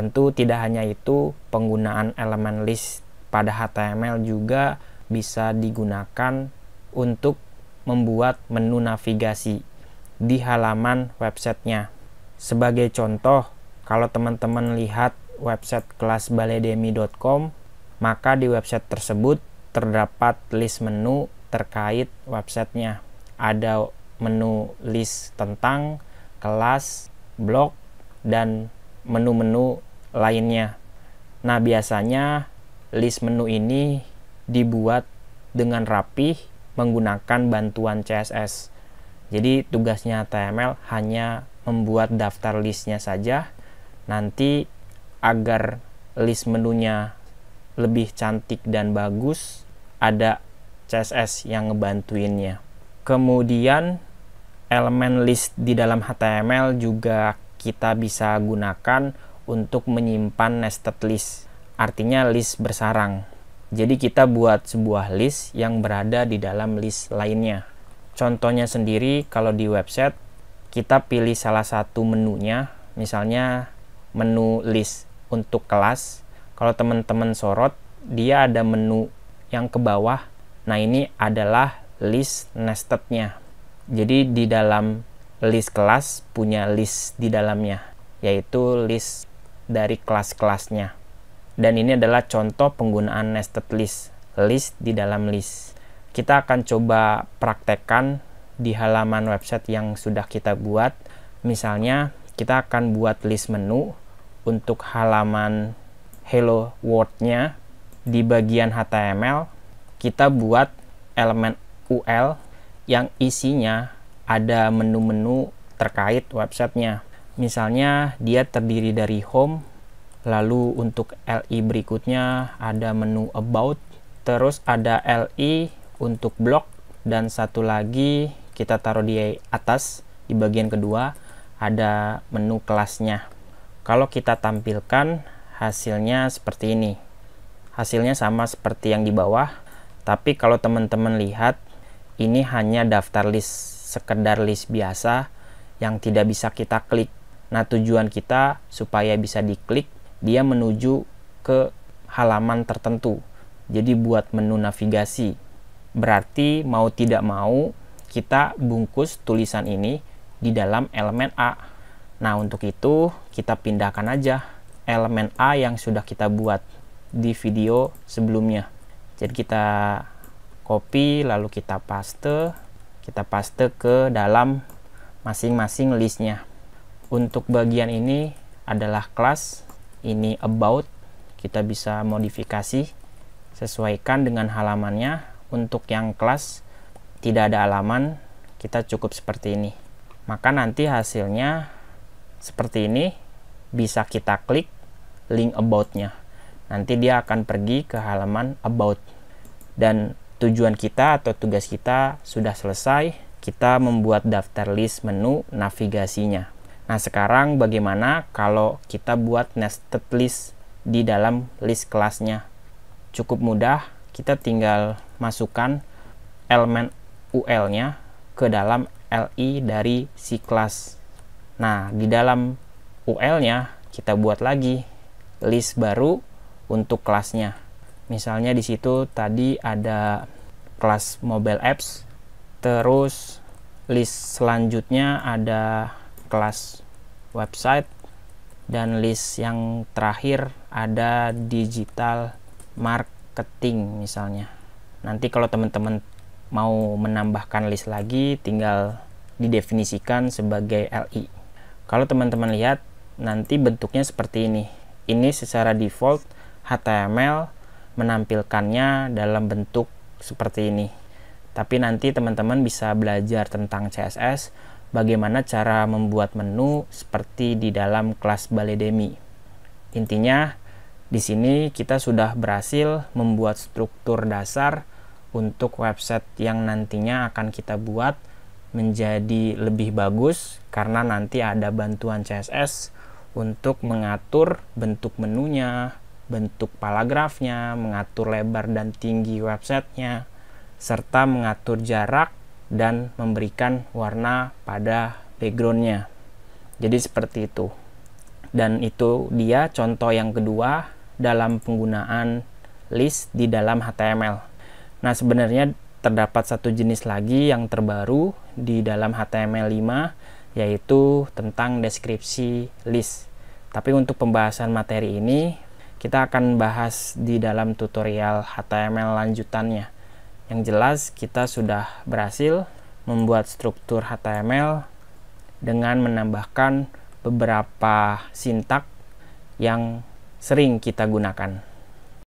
Tentu tidak hanya itu, penggunaan elemen list pada HTML juga bisa digunakan untuk membuat menu navigasi di halaman websitenya. Sebagai contoh, kalau teman-teman lihat website kelas maka di website tersebut terdapat list menu terkait websitenya. Ada menu list tentang kelas, blog, dan menu-menu lainnya. Nah, biasanya list menu ini dibuat dengan rapih menggunakan bantuan CSS. Jadi tugasnya HTML hanya membuat daftar listnya saja. Nanti agar list menunya lebih cantik dan bagus, ada CSS yang ngebantuinnya. Kemudian elemen list di dalam HTML juga kita bisa gunakan untuk menyimpan nested list. Artinya list bersarang. Jadi kita buat sebuah list yang berada di dalam list lainnya. Contohnya sendiri kalau di website kita pilih salah satu menunya, misalnya menu list untuk kelas. Kalau teman-teman sorot, dia ada menu yang ke bawah. Nah, ini adalah list nestednya. Jadi di dalam list kelas punya list di dalamnya, yaitu list dari kelas-kelasnya. Dan ini adalah contoh penggunaan nested list, list di dalam list. Kita akan coba praktekkan di halaman website yang sudah kita buat. Misalnya, kita akan buat list menu untuk halaman hello world-nya di bagian HTML. Kita buat elemen UL yang isinya ada menu-menu terkait websitenya misalnya dia terdiri dari home lalu untuk LI berikutnya ada menu about terus ada LI untuk blog dan satu lagi kita taruh di atas di bagian kedua ada menu kelasnya kalau kita tampilkan hasilnya seperti ini hasilnya sama seperti yang di bawah tapi kalau teman-teman lihat ini hanya daftar list sekedar list biasa yang tidak bisa kita klik Nah, tujuan kita supaya bisa diklik, dia menuju ke halaman tertentu. Jadi buat menu navigasi. Berarti mau tidak mau kita bungkus tulisan ini di dalam elemen A. Nah, untuk itu kita pindahkan aja elemen A yang sudah kita buat di video sebelumnya. Jadi kita copy lalu kita paste, kita paste ke dalam masing-masing listnya untuk bagian ini adalah kelas ini about kita bisa modifikasi sesuaikan dengan halamannya untuk yang kelas tidak ada halaman kita cukup seperti ini maka nanti hasilnya seperti ini bisa kita klik link aboutnya nanti dia akan pergi ke halaman about dan tujuan kita atau tugas kita sudah selesai kita membuat daftar list menu navigasinya Nah, sekarang bagaimana kalau kita buat nested list di dalam list kelasnya? Cukup mudah, kita tinggal masukkan elemen UL-nya ke dalam LI dari si kelas. Nah, di dalam UL-nya kita buat lagi list baru untuk kelasnya. Misalnya di situ tadi ada kelas mobile apps, terus list selanjutnya ada kelas website dan list yang terakhir ada digital marketing misalnya nanti kalau teman-teman mau menambahkan list lagi tinggal didefinisikan sebagai LI kalau teman-teman lihat nanti bentuknya seperti ini ini secara default HTML menampilkannya dalam bentuk seperti ini tapi nanti teman-teman bisa belajar tentang CSS bagaimana cara membuat menu seperti di dalam kelas Baledemi. Intinya, di sini kita sudah berhasil membuat struktur dasar untuk website yang nantinya akan kita buat menjadi lebih bagus karena nanti ada bantuan CSS untuk mengatur bentuk menunya, bentuk paragrafnya, mengatur lebar dan tinggi websitenya, serta mengatur jarak dan memberikan warna pada backgroundnya jadi seperti itu dan itu dia contoh yang kedua dalam penggunaan list di dalam HTML nah sebenarnya terdapat satu jenis lagi yang terbaru di dalam HTML5 yaitu tentang deskripsi list tapi untuk pembahasan materi ini kita akan bahas di dalam tutorial HTML lanjutannya yang jelas kita sudah berhasil membuat struktur HTML dengan menambahkan beberapa sintak yang sering kita gunakan.